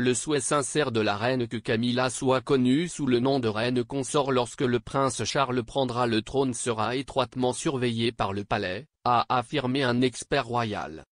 le souhait sincère de la reine que Camilla soit connue sous le nom de reine consort lorsque le prince Charles prendra le trône sera étroitement surveillé par le palais, a affirmé un expert royal.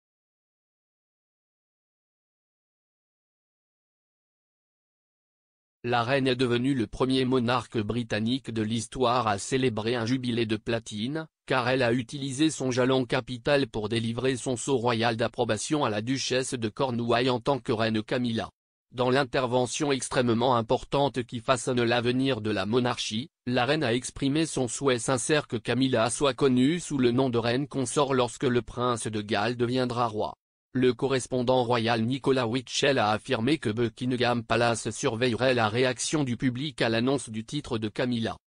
La reine est devenue le premier monarque britannique de l'histoire à célébrer un jubilé de platine, car elle a utilisé son jalon capital pour délivrer son sceau royal d'approbation à la duchesse de Cornouailles en tant que reine Camilla. Dans l'intervention extrêmement importante qui façonne l'avenir de la monarchie, la reine a exprimé son souhait sincère que Camilla soit connue sous le nom de reine consort lorsque le prince de Galles deviendra roi. Le correspondant royal Nicolas Witchell a affirmé que Buckingham Palace surveillerait la réaction du public à l'annonce du titre de Camilla.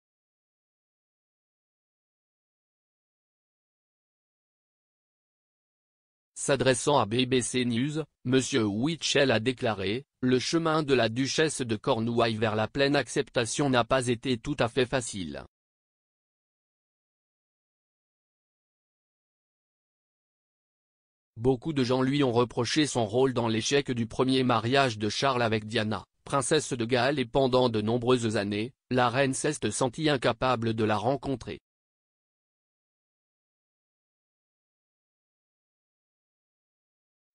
S'adressant à BBC News, M. Whitchell a déclaré, Le chemin de la duchesse de Cornouailles vers la pleine acceptation n'a pas été tout à fait facile. Beaucoup de gens lui ont reproché son rôle dans l'échec du premier mariage de Charles avec Diana, princesse de Galles et pendant de nombreuses années, la reine s'est sentie incapable de la rencontrer.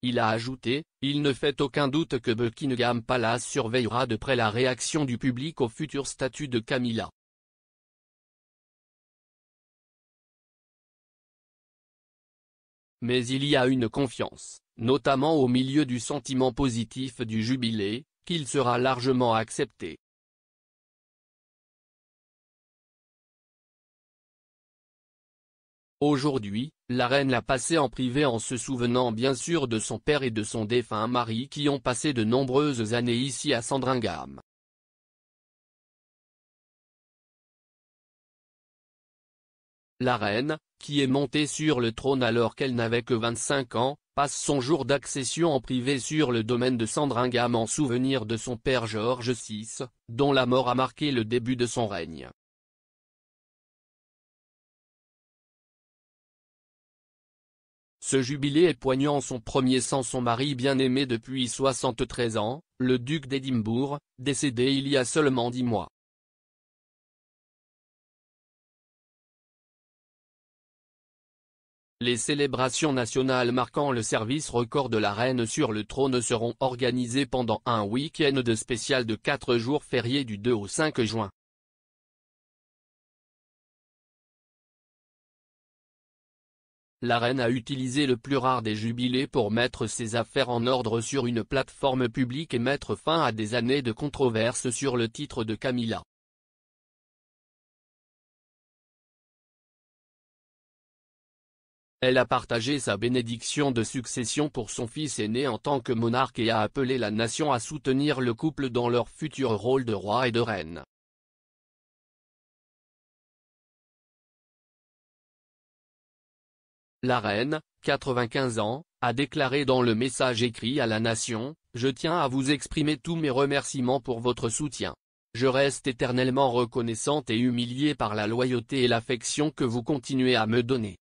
Il a ajouté, il ne fait aucun doute que Buckingham Palace surveillera de près la réaction du public au futur statut de Camilla. Mais il y a une confiance, notamment au milieu du sentiment positif du jubilé, qu'il sera largement accepté. Aujourd'hui, la reine l'a passé en privé en se souvenant bien sûr de son père et de son défunt mari qui ont passé de nombreuses années ici à Sandringham. La reine, qui est montée sur le trône alors qu'elle n'avait que 25 ans, passe son jour d'accession en privé sur le domaine de Sandringham en souvenir de son père George VI, dont la mort a marqué le début de son règne. Ce jubilé est poignant son premier sans son mari bien-aimé depuis 73 ans, le duc d'Édimbourg, décédé il y a seulement dix mois. Les célébrations nationales marquant le service record de la reine sur le trône seront organisées pendant un week-end de spécial de 4 jours fériés du 2 au 5 juin. la reine a utilisé le plus rare des jubilés pour mettre ses affaires en ordre sur une plateforme publique et mettre fin à des années de controverses sur le titre de Camilla. Elle a partagé sa bénédiction de succession pour son fils aîné en tant que monarque et a appelé la nation à soutenir le couple dans leur futur rôle de roi et de reine. La reine, 95 ans, a déclaré dans le message écrit à la nation, Je tiens à vous exprimer tous mes remerciements pour votre soutien. Je reste éternellement reconnaissante et humiliée par la loyauté et l'affection que vous continuez à me donner.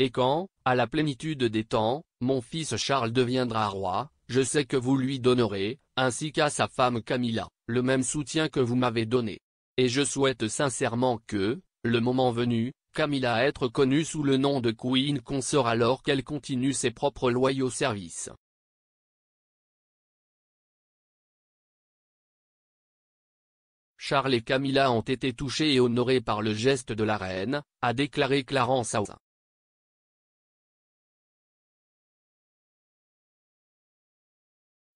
Et quand, à la plénitude des temps, mon fils Charles deviendra roi, je sais que vous lui donnerez, ainsi qu'à sa femme Camilla, le même soutien que vous m'avez donné. Et je souhaite sincèrement que, le moment venu, Camilla être connue sous le nom de Queen Consort alors qu'elle continue ses propres loyaux services. Charles et Camilla ont été touchés et honorés par le geste de la reine, a déclaré Clarence House.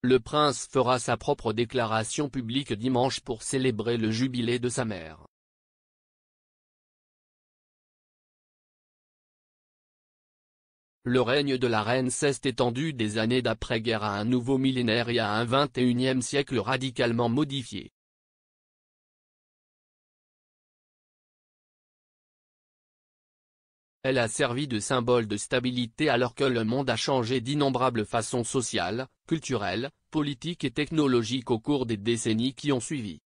le prince fera sa propre déclaration publique dimanche pour célébrer le jubilé de sa mère. Le règne de la reine s'est étendu des années d'après-guerre à un nouveau millénaire et à un 21e siècle radicalement modifié. Elle a servi de symbole de stabilité alors que le monde a changé d'innombrables façons sociales, culturelles, politiques et technologiques au cours des décennies qui ont suivi.